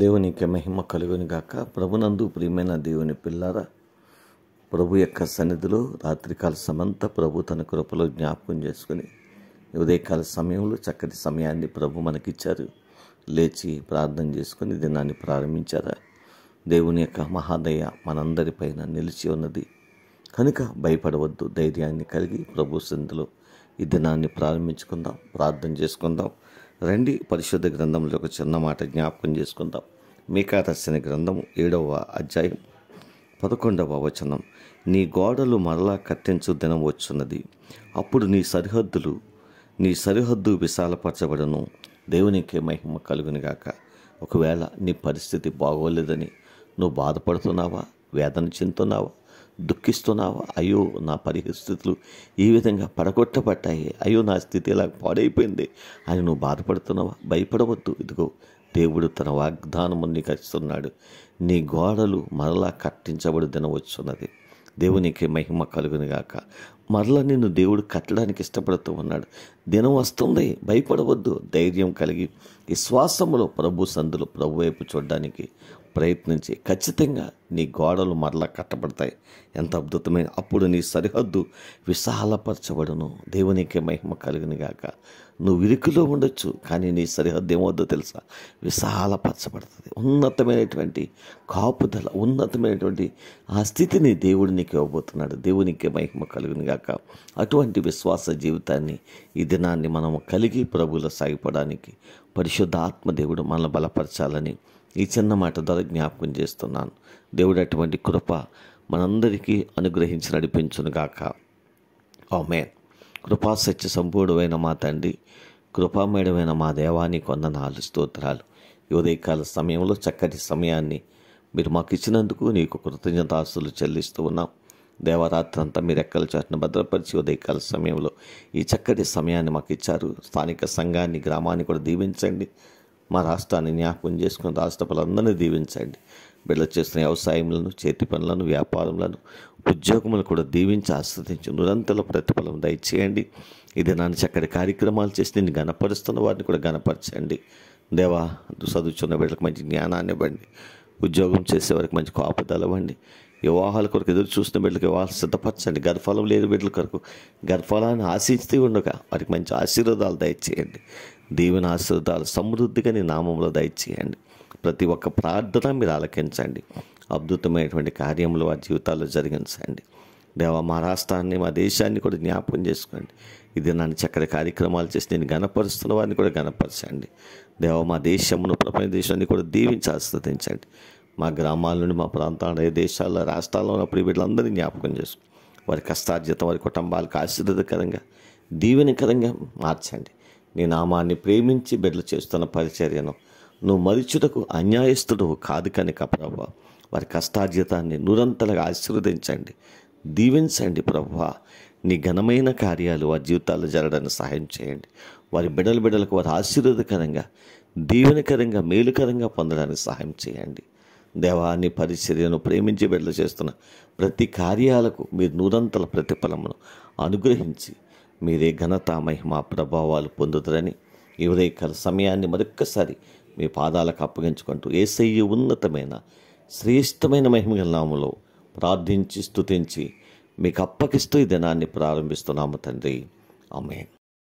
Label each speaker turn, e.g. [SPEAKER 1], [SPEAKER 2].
[SPEAKER 1] దేవునికి మహిమ కలుగుని గాక ప్రభునందు ప్రియమైన దేవుని పిల్లారా ప్రభు యొక్క సన్నిధిలో రాత్రికాల సమంత ప్రభు తన కృపలో జ్ఞాపకం చేసుకుని ఉదయకాల సమయంలో చక్కటి సమయాన్ని ప్రభు మనకిచ్చారు లేచి ప్రార్థన చేసుకుని దినాన్ని ప్రారంభించారా దేవుని యొక్క మహాదయ మనందరిపైన నిలిచి ఉన్నది కనుక భయపడవద్దు ధైర్యాన్ని కలిగి ప్రభు సన్నిధిలో ఈ దినాన్ని ప్రారంభించుకుందాం ప్రార్థన చేసుకుందాం రండి పరిశుద్ధ గ్రంథంలో ఒక చిన్న మాట జ్ఞాపకం చేసుకుందాం మీకా దర్శన గ్రంథం ఏడవ అధ్యాయం పదకొండవ వచనం నీ గోడలు మరలా కట్టించు దినం వచ్చున్నది అప్పుడు నీ సరిహద్దులు నీ సరిహద్దు విశాలపరచబడను దేవునికే మహిమ కలుగునిగాక ఒకవేళ నీ పరిస్థితి బాగోలేదని నువ్వు బాధపడుతున్నావా వేదన చెందుతున్నావా దుఃఖిస్తున్నావా అయ్యో నా పరిస్థితులు ఈ విధంగా పడగొట్టబడ్డాయి అయ్యో నా స్థితి ఇలా పాడైపోయింది అని నువ్వు బాధపడుతున్నావా భయపడవద్దు ఇదిగో దేవుడు తన వాగ్దానము నీకు ఇస్తున్నాడు నీ గోడలు మరలా కట్టించబడి వచ్చున్నది దేవునికి మహిమ కలుగునిగాక మరలా నిన్ను దేవుడు కట్టడానికి ఇష్టపడుతూ ఉన్నాడు దినం వస్తుంది భయపడవద్దు ధైర్యం కలిగి విశ్వాసములో ప్రభు సందులు ప్రభు వైపు చూడడానికి ప్రయత్నించి ఖచ్చితంగా నీ గోడలు మరలా కట్టబడతాయి ఎంత అద్భుతమైన అప్పుడు నీ సరిహద్దు విశాలపరచబడును దేవునికి మహిమ గాక నువ్వు ఇరుకులో ఉండొచ్చు కానీ నీ సరిహద్దు ఏమవుద్దో తెలుసా విశాలపరచబడుతుంది ఉన్నతమైనటువంటి కాపుదల ఉన్నతమైనటువంటి ఆ స్థితిని దేవుడు నీకు ఇవ్వబోతున్నాడు దేవునికి మహిమ గాక అటువంటి విశ్వాస జీవితాన్ని ఈ దినాన్ని మనము కలిగి ప్రభువులో సాగిపోవడానికి పరిశుద్ధ ఆత్మ దేవుడు మనల్ని బలపరచాలని ఈ చిన్న మాట ద్వారా జ్ఞాపకం చేస్తున్నాను దేవుడు అటువంటి కృప మనందరికీ అనుగ్రహించి నడిపించునుగాక మేన్ కృపా సత్య సంపూర్ణమైన మా తండ్రి కృపామయమైన మా దేవాన్ని నాలుగు స్తోత్రాలు ఉదయకాల సమయంలో చక్కటి సమయాన్ని మీరు మాకు ఇచ్చినందుకు నీకు కృతజ్ఞతాస్తులు చెల్లిస్తూ ఉన్నాం దేవరాత్రి అంతా మీరు ఎక్కల చాటున భద్రపరిచి ఉదయకాల సమయంలో ఈ చక్కటి సమయాన్ని మాకు ఇచ్చారు స్థానిక సంఘాన్ని గ్రామాన్ని కూడా దీవించండి మా రాష్ట్రాన్ని జ్ఞాపకం చేసుకుని రాష్ట్ర ప్రజలందరినీ దీవించండి బిడ్డలు చేస్తున్న వ్యవసాయంలో చేతి పనులను వ్యాపారములను ఉద్యోగములను కూడా దీవించి ఆస్వాదించి నిరంతర ప్రతిఫలం దయచేయండి ఇది నన్ను చక్కటి కార్యక్రమాలు చేసి నేను గనపరుస్తున్న వారిని కూడా గనపరచండి దేవా చదువుచున్న బిడ్డలకు మంచి జ్ఞానాన్ని ఇవ్వండి ఉద్యోగం చేసే వారికి మంచి కోపదలు ఇవ్వండి వివాహాల కొరకు ఎదురు చూస్తున్న బిడ్డలకు వివాహాలు సిద్ధపరచండి గర్భఫలం లేని బిడ్డల కొరకు గర్భఫలాన్ని ఆశిస్తూ ఉండగా వారికి మంచి ఆశీర్వాదాలు దయచేయండి దేవుని ఆశీర్వాదాలు సమృద్ధిగా నీ నామంలో దయచేయండి ప్రతి ఒక్క ప్రార్థన మీరు ఆలకించండి అద్భుతమైనటువంటి కార్యములు వారి జీవితాల్లో జరిగించండి దేవ మా రాష్ట్రాన్ని మా దేశాన్ని కూడా జ్ఞాపకం చేసుకోండి ఇది నన్ను చక్కటి కార్యక్రమాలు చేసి నేను గణపరుస్తున్న వారిని కూడా గణపరచండి దేవ మా దేశమును ప్రపంచ దేశాన్ని కూడా దీవించి ఆస్వాదించండి మా గ్రామాల నుండి మా ప్రాంతాల్లో ఏ దేశాల్లో రాష్ట్రాల్లో ఉన్నప్పుడు వీళ్ళందరినీ జ్ఞాపకం చేసుకోండి వారి కష్టార్జితం వారి కుటుంబాలకు ఆశీర్వాదకరంగా దీవెనకరంగా మార్చండి నీ నామాన్ని ప్రేమించి బిడ్డలు చేస్తున్న పరిచర్యను నువ్వు మరిచుటకు అన్యాయస్తుడు కాదు కనుక ప్రభు వారి కష్టార్జితాన్ని నూరంతలుగా ఆశీర్వదించండి దీవించండి ప్రభు నీ ఘనమైన కార్యాలు వారి జీవితాల్లో జరగడానికి సహాయం చేయండి వారి బిడల బిడలకు వారి ఆశీర్వదకరంగా దీవెనకరంగా మేలుకరంగా పొందడానికి సహాయం చేయండి దేవాన్ని పరిచర్యను ప్రేమించి బిడ్డలు చేస్తున్న ప్రతి కార్యాలకు మీరు నూరంతల ప్రతిఫలమును అనుగ్రహించి మీరే ఘనత మహిమ ప్రభావాలు పొందుతారని ఈ సమయాన్ని మరొక్కసారి మీ పాదాలకు అప్పగించుకుంటూ ఏసయ్య ఉన్నతమైన శ్రేష్టమైన మహిమగల నామంలో ప్రార్థించి స్థుతించి మీకు అప్పగిస్తూ ఈ దినాన్ని ప్రారంభిస్తున్నాము తండ్రి ఆమెన్